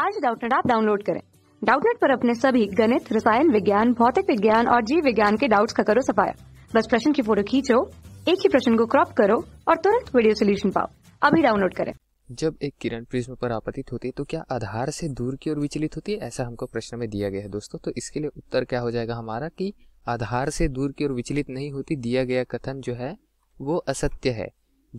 आज डाउटनेट आप डाउनलोड करें डाउटनेट पर अपने सभी गणित रसायन विज्ञान भौतिक विज्ञान और जीव विज्ञान के डाउट्स का करो सफाया बस प्रश्न की फोटो खींचो एक ही प्रश्न को क्रॉप करो और तुरंत वीडियो सोल्यूशन पाओ अभी डाउनलोड करें जब एक किरण प्रिज्म पर आपतित होती है तो क्या आधार से दूर की ओर विचलित होती है ऐसा हमको प्रश्न में दिया गया है दोस्तों तो इसके लिए उत्तर क्या हो जाएगा हमारा कि आधार से दूर की ओर विचलित नहीं होती दिया गया कथन जो है वो असत्य है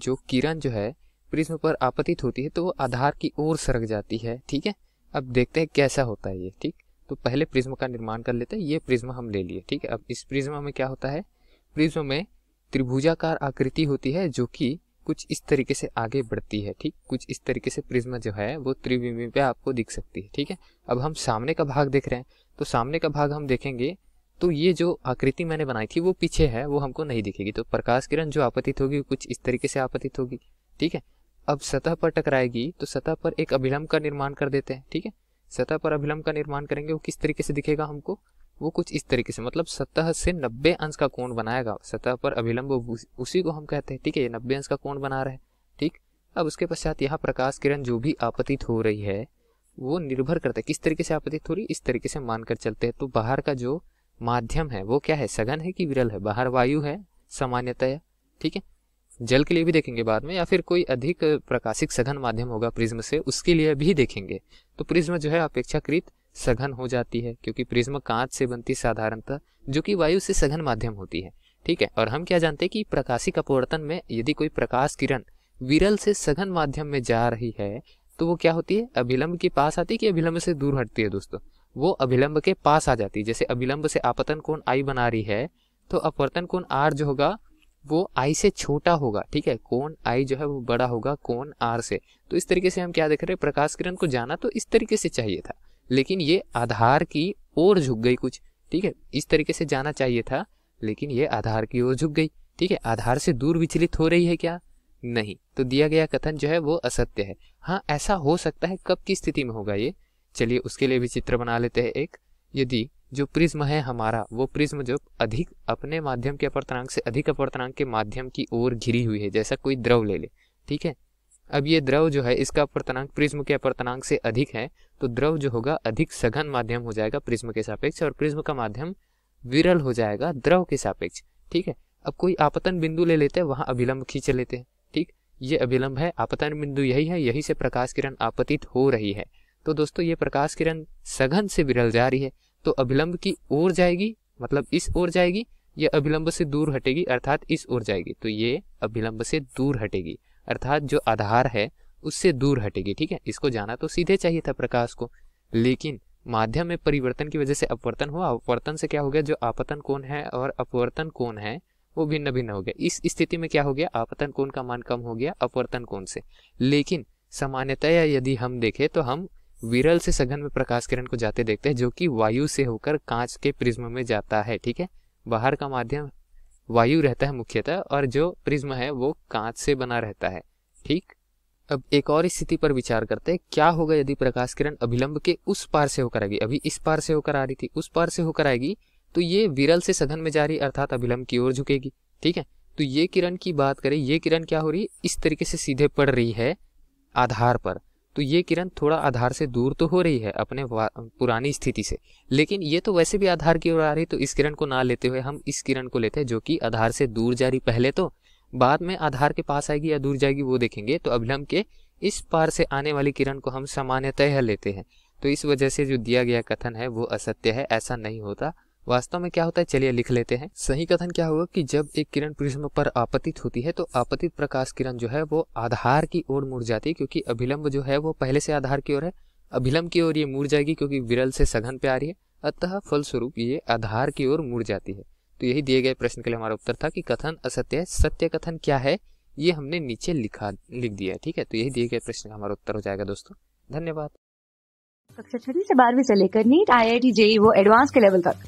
जो किरण जो है प्रिज्म पर आपतित होती है तो वो आधार की ओर सरक जाती है ठीक है अब देखते हैं कैसा होता है ये ठीक तो पहले प्रिज्म का निर्माण कर लेते हैं ये प्रिज्म हम ले लिए ठीक है अब इस प्रिज्म में क्या होता है प्रिज्म में त्रिभुजाकार आकृति होती है जो कि कुछ इस तरीके से आगे बढ़ती है ठीक कुछ इस तरीके से प्रिज्म जो है वो त्रिविमी पे आपको दिख सकती है ठीक है अब हम सामने का भाग देख रहे हैं तो सामने का भाग हम देखेंगे तो ये जो आकृति मैंने बनाई थी वो पीछे है वो हमको नहीं दिखेगी तो प्रकाश किरण जो आपतित होगी कुछ इस तरीके से आपतित होगी ठीक है अब सतह पर टकराएगी तो सतह पर एक अभिलंब का निर्माण कर देते हैं ठीक है सतह पर अभिलंब का निर्माण करेंगे वो किस तरीके से दिखेगा हमको वो कुछ इस तरीके से मतलब सतह से 90 अंश का कोण बनाएगा सतह पर अभिलंब उसी को हम कहते हैं ठीक है ये नब्बे अंश का कोण बना रहा है ठीक अब उसके पश्चात यहाँ प्रकाश किरण जो भी आपतित हो रही है वो निर्भर करता है किस तरीके से आपतित हो रही इस तरीके से मानकर चलते हैं तो बाहर का जो माध्यम है वो क्या है सघन है कि विरल है बाहर वायु है सामान्यतया ठीक है जल के लिए भी देखेंगे बाद में या फिर कोई अधिक प्रकाशिक सघन माध्यम होगा प्रिज्म से उसके लिए भी देखेंगे तो प्रिज्म जो है अपेक्षाकृत सघन हो जाती है क्योंकि प्रिज्म कांच से बनती साधारणतः जो कि वायु से सघन माध्यम होती है ठीक है और हम क्या जानते हैं कि प्रकाशिक अपवर्तन में यदि कोई प्रकाश किरण विरल से सघन माध्यम में जा रही है तो वो क्या होती है अभिलंब के पास आती है कि अभिलंब से दूर हटती है दोस्तों वो अभिलंब के पास आ जाती है जैसे अभिलंब से आपतन कोण आई बना रही है तो अपवर्तन कोण आर जो होगा वो आई से छोटा होगा ठीक है कौन आई जो है वो बड़ा होगा कौन आर से तो इस तरीके से हम क्या देख रहे हैं प्रकाश किरण को जाना तो इस तरीके से चाहिए था लेकिन ये आधार की ओर झुक गई कुछ ठीक है इस तरीके से जाना चाहिए था लेकिन ये आधार की ओर झुक गई ठीक है आधार से दूर विचलित हो रही है क्या नहीं तो दिया गया कथन जो है वो असत्य है हाँ ऐसा हो सकता है कब की स्थिति में होगा ये चलिए उसके लिए भी चित्र बना लेते हैं एक यदि जो प्रिज्म है हमारा वो प्रिज्म जो अधिक अपने माध्यम के अपवर्तनांक से अधिक अपवर्तनांक के माध्यम की ओर घिरी हुई है जैसा कोई द्रव ले ले ठीक है अब ये द्रव जो है इसका अपवर्तनांक प्रिज्म के अपवर्तनांक से अधिक है तो द्रव जो होगा अधिक सघन माध्यम हो जाएगा प्रिज्म के सापेक्ष और प्रिज्म का माध्यम विरल हो जाएगा द्रव के सापेक्ष ठीक है अब कोई आपतन बिंदु ले लेते हैं वहाँ अभिलंब खींच लेते हैं ठीक ये अभिलंब है आपतन बिंदु यही है यही से प्रकाश किरण आपतित हो रही है तो दोस्तों ये प्रकाश किरण सघन से विरल जा रही है तो अभिलंब की ओर जाएगी मतलब इस ओर जाएगी या अभिलंब से दूर हटेगी अर्थात इस ओर जाएगी तो ये अभिलंब से दूर हटेगी अर्थात जो आधार है उससे दूर हटेगी ठीक है इसको जाना तो सीधे चाहिए था प्रकाश को लेकिन माध्यम में परिवर्तन की वजह से अपवर्तन हुआ अपवर्तन से क्या हो गया जो आपतन कोण है और अपवर्तन कोण है वो भिन्न भिन्न हो गया इस स्थिति में क्या हो गया आपतन कोण का मान कम हो गया अपवर्तन कोण से लेकिन सामान्यतया यदि हम देखें तो हम विरल से सघन में प्रकाश किरण को जाते देखते हैं जो कि वायु से होकर कांच के प्रिज्म में जाता है ठीक है बाहर का माध्यम वायु रहता है मुख्यतः और जो प्रिज्म है वो कांच से बना रहता है ठीक अब एक और स्थिति पर विचार करते हैं क्या होगा यदि प्रकाश किरण अभिलंब के उस पार से होकर आएगी अभी इस पार से होकर आ रही थी उस पार से होकर आएगी तो ये विरल से सघन में जा रही अर्थात अभिलंब की ओर झुकेगी ठीक है तो ये किरण की बात करें ये किरण क्या हो रही है इस तरीके से सीधे पड़ रही है आधार पर तो ये किरण थोड़ा आधार से दूर तो हो रही है अपने पुरानी स्थिति से लेकिन ये तो वैसे भी आधार की ओर आ रही तो इस किरण को ना लेते हुए हम इस किरण को लेते हैं जो कि आधार से दूर जा रही पहले तो बाद में आधार के पास आएगी या दूर जाएगी वो देखेंगे तो अभिलम्ब के इस पार से आने वाली किरण को हम सामान्यतः लेते हैं तो इस वजह से जो दिया गया कथन है वो असत्य है ऐसा नहीं होता वास्तव में क्या होता है चलिए लिख लेते हैं सही कथन क्या हुआ कि जब एक किरण प्रिज्म पर आपतित होती है तो आपतित प्रकाश किरण जो है वो आधार की ओर मुड़ जाती है क्योंकि अभिलंब जो है वो पहले से आधार की ओर है अभिलंब की ओर ये मुड़ जाएगी क्योंकि विरल से सघन पे आ रही है अतः फलस्वरूप ये आधार की ओर मुड़ जाती है तो यही दिए गए प्रश्न के लिए हमारा उत्तर था कि कथन असत्य है सत्य कथन क्या है ये हमने नीचे लिखा लिख दिया है ठीक है तो यही दिए गए प्रश्न का हमारा उत्तर हो जाएगा दोस्तों धन्यवाद कक्षा छठी से बारहवीं से लेकर NEET I I T JEE वो एडवांस के लेवल तक